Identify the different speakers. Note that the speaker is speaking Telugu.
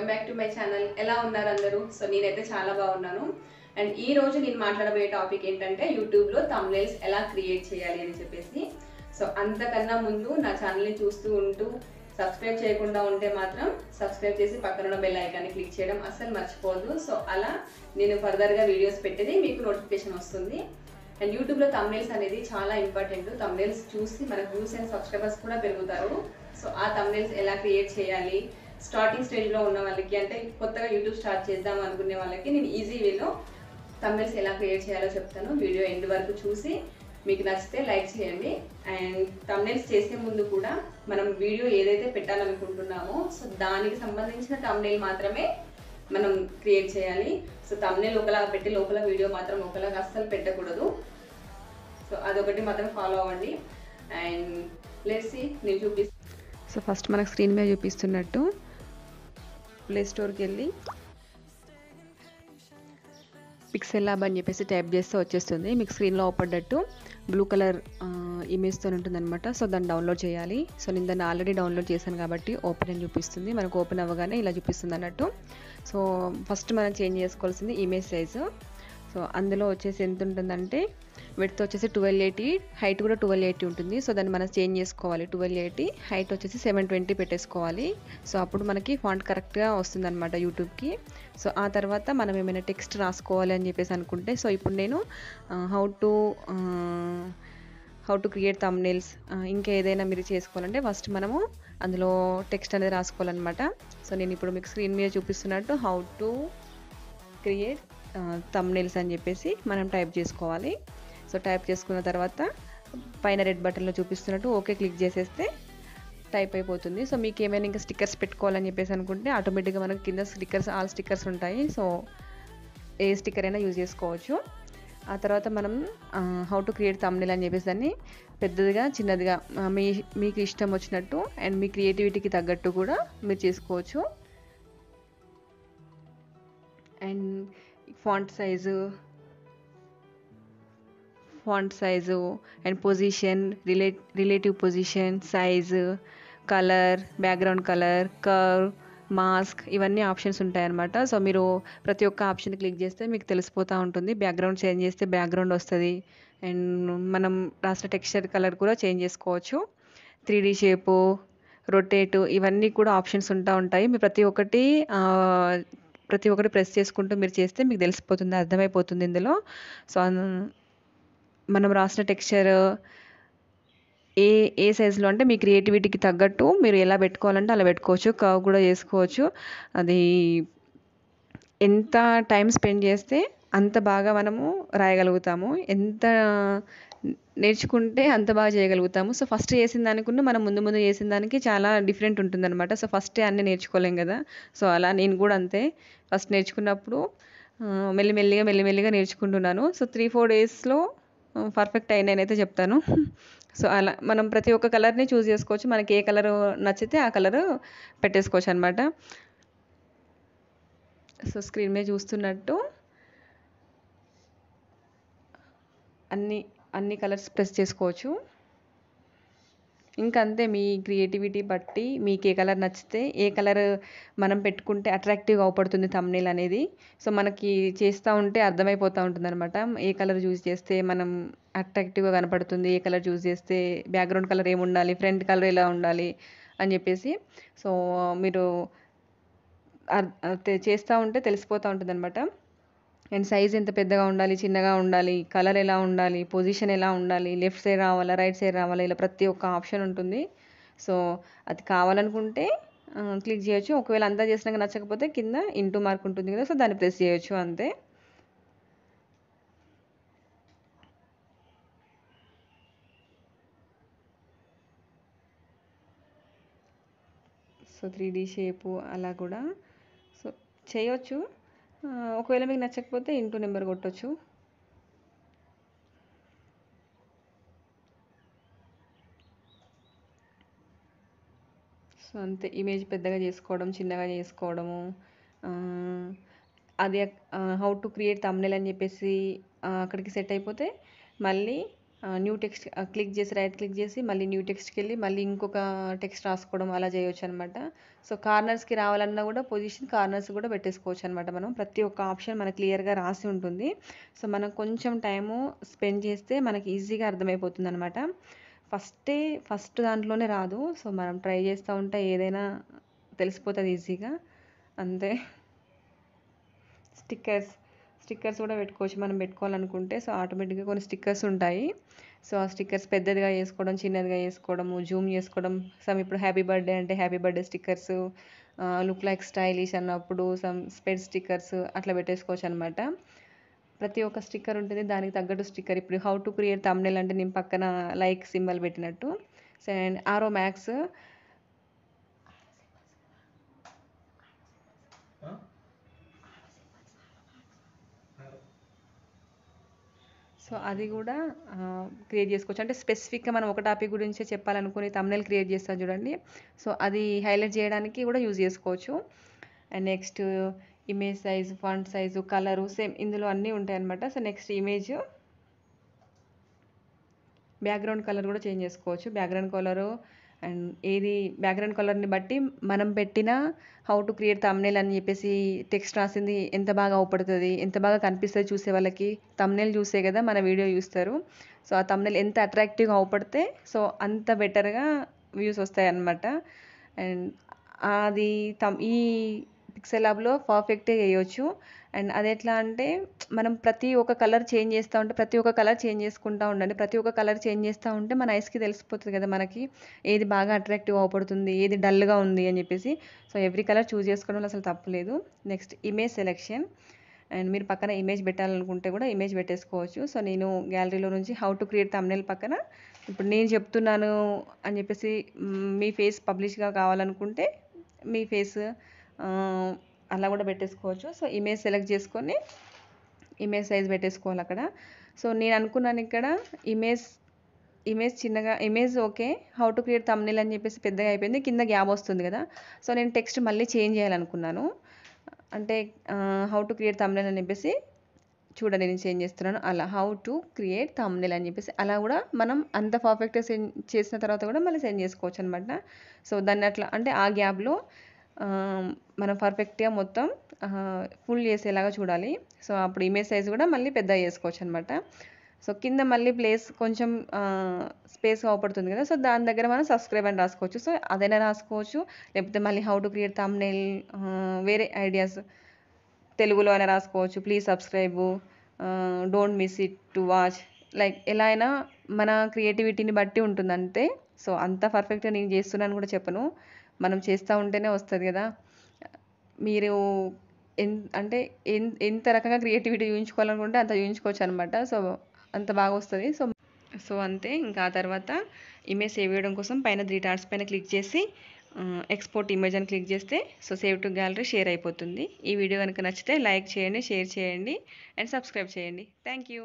Speaker 1: welcome back to my channel ఎలా ఉన్నారు అందరూ సో నేనైతే చాలా బాగున్నాను అండ్ ఈ రోజు నేను మాట్లాడబోయే టాపిక్ ఏంటంటే యూట్యూబ్లో తమ్నైల్స్ ఎలా క్రియేట్ చేయాలి అని చెప్పేసి సో అంతకన్నా ముందు నా ఛానల్ని చూస్తూ ఉంటూ సబ్స్క్రైబ్ చేయకుండా ఉంటే మాత్రం సబ్స్క్రైబ్ చేసి పక్కన బెల్ ఐకాన్ని క్లిక్ చేయడం అస్సలు మర్చిపోవద్దు సో అలా నేను ఫర్దర్గా వీడియోస్ పెట్టేది మీకు నోటిఫికేషన్ వస్తుంది అండ్ యూట్యూబ్లో తమ్నేల్స్ అనేది చాలా ఇంపార్టెంట్ తమ్నేల్స్ చూసి మన వ్యూస్ అండ్ సబ్స్క్రైబర్స్ కూడా పెరుగుతారు సో ఆ తమ్నేల్స్ ఎలా క్రియేట్ చేయాలి స్టార్టింగ్ స్టేజ్లో ఉన్న వాళ్ళకి అంటే కొత్తగా యూట్యూబ్ స్టార్ట్ చేద్దాం అనుకునే వాళ్ళకి నేను ఈజీ వేలో తమిల్స్ ఎలా క్రియేట్ చేయాలో చెప్తాను వీడియో ఎండ్ వరకు చూసి మీకు నచ్చితే లైక్ చేయండి అండ్ తమ్నైల్స్ చేసే ముందు కూడా మనం వీడియో ఏదైతే పెట్టాలనుకుంటున్నామో సో దానికి సంబంధించిన తమ్నైల్ మాత్రమే మనం క్రియేట్ చేయాలి సో తమ్నైల్ ఒకలా పెట్టి లోపల వీడియో మాత్రం ఒకలా అస్సలు పెట్టకూడదు సో అదొకటి మాత్రం ఫాలో అవ్వండి అండ్ లెట్స్ నేను చూపిస్తాను సో ఫస్ట్ మనకు స్క్రీన్ మీద చూపిస్తున్నట్టు ప్లే స్టోర్కి వెళ్ళి పిక్సెల్ ల్యాబ్ అని చెప్పేసి టైప్ చేస్తే వచ్చేస్తుంది మీకు స్క్రీన్లో ఓపెడ్డట్టు బ్లూ కలర్ ఇమేజ్తో ఉంటుందన్నమాట సో దాన్ని డౌన్లోడ్ చేయాలి సో నేను దాన్ని ఆల్రెడీ డౌన్లోడ్ చేశాను కాబట్టి ఓపెన్ అని చూపిస్తుంది మనకు ఓపెన్ అవ్వగానే ఇలా చూపిస్తుంది అన్నట్టు సో ఫస్ట్ మనం చేంజ్ చేసుకోవాల్సింది ఇమేజ్ సైజు సో అందులో వచ్చేసి ఎంత ఉంటుందంటే విడ్త్ వచ్చేసి ట్వెల్వ్ ఎయిటీ హైట్ కూడా ట్వెల్వ్ ఎయిటీ ఉంటుంది సో దాన్ని మనం చేంజ్ చేసుకోవాలి ట్వెల్వ్ ఎయిటీ హైట్ వచ్చేసి సెవెన్ ట్వంటీ పెట్టేసుకోవాలి సో అప్పుడు మనకి ఫాంట్ కరెక్ట్గా వస్తుందన్నమాట యూట్యూబ్కి సో ఆ తర్వాత మనం ఏమైనా టెక్స్ట్ రాసుకోవాలి అని చెప్పేసి అనుకుంటే సో ఇప్పుడు నేను how to how to create thumbnails ఇంకా ఏదైనా మీరు చేసుకోవాలంటే ఫస్ట్ మనము అందులో టెక్స్ట్ అనేది రాసుకోవాలన్నమాట సో నేను ఇప్పుడు మీకు స్క్రీన్ మీద చూపిస్తున్నట్టు హౌ టు క్రియేట్ తమ్నేల్స్ అని చెప్పేసి మనం టైప్ చేసుకోవాలి సో టైప్ చేసుకున్న తర్వాత పైన రెడ్ బటన్లో చూపిస్తున్నట్టు ఓకే క్లిక్ చేసేస్తే టైప్ అయిపోతుంది సో మీకు ఏమైనా ఇంకా స్టిక్కర్స్ పెట్టుకోవాలని చెప్పేసి అనుకుంటే ఆటోమేటిక్గా మనకు కింద స్టిక్కర్స్ ఆల్ స్టిక్కర్స్ ఉంటాయి సో ఏ స్టిక్కర్ అయినా యూజ్ చేసుకోవచ్చు ఆ తర్వాత మనం హౌ టు క్రియేట్ తమ్నేల్ అని చెప్పేసి దాన్ని పెద్దదిగా చిన్నదిగా మీ మీకు ఇష్టం వచ్చినట్టు అండ్ మీ క్రియేటివిటీకి తగ్గట్టు కూడా మీరు చేసుకోవచ్చు and font size font size and position rela relative position size colour background colour curve mask ఇవన్నీ ఆప్షన్స్ ఉంటాయన్నమాట సో మీరు ప్రతి ఒక్క ఆప్షన్ క్లిక్ చేస్తే మీకు తెలిసిపోతూ ఉంటుంది బ్యాక్గ్రౌండ్ చేంజ్ చేస్తే బ్యాక్గ్రౌండ్ వస్తుంది అండ్ మనం రాసిన టెక్స్చర్ కలర్ కూడా చేంజ్ చేసుకోవచ్చు త్రీ డీ షేపు రొటేట్ ఇవన్నీ కూడా ఆప్షన్స్ ఉంటా ఉంటాయి మీరు ప్రతి ఒక్కటి ప్రతి ఒక్కటి ప్రెస్ చేసుకుంటూ మీరు చేస్తే మీకు తెలిసిపోతుంది అర్థమైపోతుంది ఇందులో సో మనం రాసిన టెక్స్చర్ ఏ ఏ సైజులో అంటే మీ క్రియేటివిటీకి తగ్గట్టు మీరు ఎలా పెట్టుకోవాలంటే అలా పెట్టుకోవచ్చు కవ్ కూడా చేసుకోవచ్చు అది ఎంత టైం స్పెండ్ చేస్తే అంత బాగా మనము రాయగలుగుతాము ఎంత నేర్చుకుంటే అంత బాగా చేయగలుగుతాము సో ఫస్ట్ చేసిన దానికన్నా మనం ముందు ముందు చేసిన దానికి చాలా డిఫరెంట్ ఉంటుందన్నమాట సో ఫస్టే అన్నీ నేర్చుకోలేం కదా సో అలా నేను కూడా అంతే ఫస్ట్ నేర్చుకున్నప్పుడు మెల్లిమెల్లిగా మెల్లిమెల్లిగా నేర్చుకుంటున్నాను సో త్రీ ఫోర్ డేస్లో పర్ఫెక్ట్ అయితే చెప్తాను సో అలా మనం ప్రతి ఒక్క కలర్ని చూస్ చేసుకోవచ్చు మనకి ఏ కలరు నచ్చితే ఆ కలర్ పెట్టేసుకోవచ్చు అనమాట సో స్క్రీన్ మీద చూస్తున్నట్టు అన్ని అన్ని కలర్స్ ప్రెస్ చేసుకోవచ్చు ఇంక అంతే మీ క్రియేటివిటీ బట్టి మీకు ఏ కలర్ నచ్చితే ఏ కలర్ మనం పెట్టుకుంటే అట్రాక్టివ్గా అవుపడుతుంది థంబ్నైల్ అనేది సో మనకి చేస్తూ ఉంటే అర్థమైపోతూ ఉంటుంది అనమాట ఏ కలర్ చూస్ చేస్తే మనం అట్రాక్టివ్గా కనపడుతుంది ఏ కలర్ చూస్ చేస్తే బ్యాక్గ్రౌండ్ కలర్ ఏమి ఉండాలి ఫ్రంట్ కలర్ ఎలా ఉండాలి అని చెప్పేసి సో మీరు చేస్తూ ఉంటే తెలిసిపోతూ ఉంటుంది అనమాట అండ్ సైజ్ ఎంత పెద్దగా ఉండాలి చిన్నగా ఉండాలి కలర్ ఎలా ఉండాలి పొజిషన్ ఎలా ఉండాలి లెఫ్ట్ సైడ్ రావాలా రైట్ సైడ్ రావాలా ఇలా ప్రతి ఒక్క ఆప్షన్ ఉంటుంది సో అది కావాలనుకుంటే క్లిక్ చేయొచ్చు ఒకవేళ అంతా చేసినాక నచ్చకపోతే కింద ఇంటూ మార్క్ ఉంటుంది కదా సో దాన్ని ప్రెస్ చేయొచ్చు అంతే సో త్రీ షేపు అలా కూడా సో చేయొచ్చు ఒకవేళ మీకు నచ్చకపోతే ఇంటూ నెంబర్ కొట్టచ్చు సో అంతే ఇమేజ్ పెద్దగా చేసుకోవడం చిన్నగా చేసుకోవడము అది హౌ టు క్రియేట్ తమ్నేల్ అని చెప్పేసి అక్కడికి సెట్ అయిపోతే మళ్ళీ న్యూ టెక్స్ట్ క్లిక్ చేసి రైట్ క్లిక్ చేసి మళ్ళీ న్యూ టెక్స్ట్కి వెళ్ళి మళ్ళీ ఇంకొక టెక్స్ట్ రాసుకోవడం అలా చేయవచ్చు అనమాట సో కార్నర్స్కి రావాలన్నా కూడా పొజిషన్ కార్నర్స్ కూడా పెట్టేసుకోవచ్చు అనమాట మనం ప్రతి ఒక్క ఆప్షన్ మనకు క్లియర్గా రాసి ఉంటుంది సో మనం కొంచెం టైము స్పెండ్ చేస్తే మనకి ఈజీగా అర్థమైపోతుంది అనమాట ఫస్టే ఫస్ట్ దాంట్లోనే రాదు సో మనం ట్రై చేస్తూ ఉంటే ఏదైనా తెలిసిపోతుంది ఈజీగా అంతే స్టిక్కర్స్ స్టిక్కర్స్ కూడా పెట్టుకోవచ్చు మనం పెట్టుకోవాలనుకుంటే సో ఆటోమేటిక్గా కొన్ని స్టిక్కర్స్ ఉంటాయి సో ఆ స్టిక్కర్స్ పెద్దదిగా వేసుకోవడం చిన్నదిగా వేసుకోవడము జూమ్ చేసుకోవడం సమ్ ఇప్పుడు హ్యాపీ బర్త్డే అంటే happy birthday stickers look like stylish అన్నప్పుడు సమ్ స్పెడ్ స్టిక్కర్స్ అట్లా పెట్టేసుకోవచ్చు అనమాట ప్రతి ఒక్క స్టిక్కర్ ఉంటుంది దానికి తగ్గట్టు స్టిక్కర్ ఇప్పుడు హౌ టు క్రియేట్ తమ్నెల్ అంటే నేను పక్కన లైక్ సింబల్ పెట్టినట్టు so and arrow marks so అది కూడా క్రియేట్ చేసుకోవచ్చు అంటే స్పెసిఫిక్గా మనం ఒక టాపిక్ గురించే చెప్పాలనుకుని తమ్నెల్ క్రియేట్ చేస్తాం చూడండి సో అది హైలైట్ చేయడానికి కూడా యూజ్ చేసుకోవచ్చు and next image size font size colour same ఇందులో అన్నీ ఉంటాయన్నమాట so next image background colour కూడా చేంజ్ చేసుకోవచ్చు బ్యాక్గ్రౌండ్ కలరు అండ్ ఏది బ్యాక్గ్రౌండ్ కలర్ని బట్టి మనం పెట్టిన హౌ టు క్రియేట్ తమ్నేల్ అని చెప్పేసి టెక్స్ట్ రాసింది ఎంత బాగా అవుపడుతుంది ఎంత బాగా కనిపిస్తుంది చూసే వాళ్ళకి తమ్నేల్ చూసే కదా మన వీడియో చూస్తారు సో ఆ తమ్నేల్ ఎంత అట్రాక్టివ్గా అవుపడితే సో అంత బెటర్గా వ్యూస్ వస్తాయి అన్నమాట అండ్ అది తమ్ ఈ పిక్సెల్ ల్యాబ్లో పర్ఫెక్ట్గా వేయొచ్చు అండ్ అది ఎట్లా అంటే మనం ప్రతి ఒక్క కలర్ చేంజ్ చేస్తూ ఉంటే ప్రతి ఒక్క కలర్ చేంజ్ చేసుకుంటూ ఉండండి ప్రతి ఒక్క కలర్ చేంజ్ చేస్తూ ఉంటే మన ఐస్కి తెలిసిపోతుంది కదా మనకి ఏది బాగా అట్రాక్టివ్ అవపడుతుంది ఏది డల్గా ఉంది అని చెప్పేసి సో ఎవ్రీ కలర్ చూస్ చేసుకోవడం అసలు తప్పులేదు నెక్స్ట్ ఇమేజ్ సెలెక్షన్ అండ్ మీరు పక్కన ఇమేజ్ పెట్టాలనుకుంటే కూడా ఇమేజ్ పెట్టేసుకోవచ్చు సో నేను గ్యాలరీలో నుంచి హౌ టు క్రియేట్ తమ్నేల్ పక్కన ఇప్పుడు నేను చెప్తున్నాను అని చెప్పేసి మీ ఫేస్ పబ్లిష్గా కావాలనుకుంటే మీ ఫేస్ అలా కూడా పెట్టేసుకోవచ్చు సో ఇమేజ్ సెలెక్ట్ చేసుకొని ఇమేజ్ సైజ్ పెట్టేసుకోవాలి అక్కడ సో నేను అనుకున్నాను ఇక్కడ ఇమేజ్ ఇమేజ్ చిన్నగా image okay how to create thumbnail అని చెప్పేసి పెద్దగా అయిపోయింది కింద గ్యాప్ వస్తుంది కదా సో నేను టెక్స్ట్ మళ్ళీ చేంజ్ చేయాలనుకున్నాను అంటే హౌ టు క్రియేట్ తమ్నీల్ అని చెప్పేసి చూడండి నేను చేంజ్ చేస్తున్నాను అలా హౌ టు క్రియేట్ తమ్నీల్ అని చెప్పేసి అలా కూడా మనం అంత పర్ఫెక్ట్గా సెండ్ చేసిన తర్వాత కూడా మళ్ళీ సెండ్ చేసుకోవచ్చు అనమాట సో దాన్ని అట్లా అంటే ఆ గ్యాప్లో మనం పర్ఫెక్ట్గా మొత్తం ఫుల్ చేసేలాగా చూడాలి సో అప్పుడు ఇమేజ్ సైజ్ కూడా మళ్ళీ పెద్ద చేసుకోవచ్చు అనమాట సో కింద మళ్ళీ ప్లేస్ కొంచెం స్పేస్ అవపడుతుంది కదా సో దాని దగ్గర మనం సబ్స్క్రైబ్ అని రాసుకోవచ్చు సో అదైనా రాసుకోవచ్చు లేకపోతే మళ్ళీ హౌ టు క్రియేట్ తమ్నెల్ వేరే ఐడియాస్ తెలుగులో అయినా రాసుకోవచ్చు please subscribe don't miss it to watch like ఎలా అయినా మన క్రియేటివిటీని బట్టి అంతే సో అంత పర్ఫెక్ట్గా నేను చేస్తున్నాను కూడా చెప్పను మనం చేస్తూ ఉంటేనే వస్తుంది కదా మీరు ఎన్ అంటే ఎన్ ఎంత రకంగా క్రియేటివిటీ చూపించుకోవాలనుకుంటే అంత చూపించుకోవచ్చు అనమాట సో అంత బాగా వస్తుంది సో సో అంతే ఇంకా ఆ తర్వాత ఇమేజ్ సేవ్ చేయడం కోసం పైన త్రీ టార్స్ పైన క్లిక్ చేసి ఎక్స్పోర్ట్ ఇమేజ్ అని క్లిక్ చేస్తే so save to gallery share అయిపోతుంది ఈ వీడియో కనుక నచ్చితే లైక్ చేయండి షేర్ చేయండి అండ్ సబ్స్క్రైబ్ చేయండి థ్యాంక్ యూ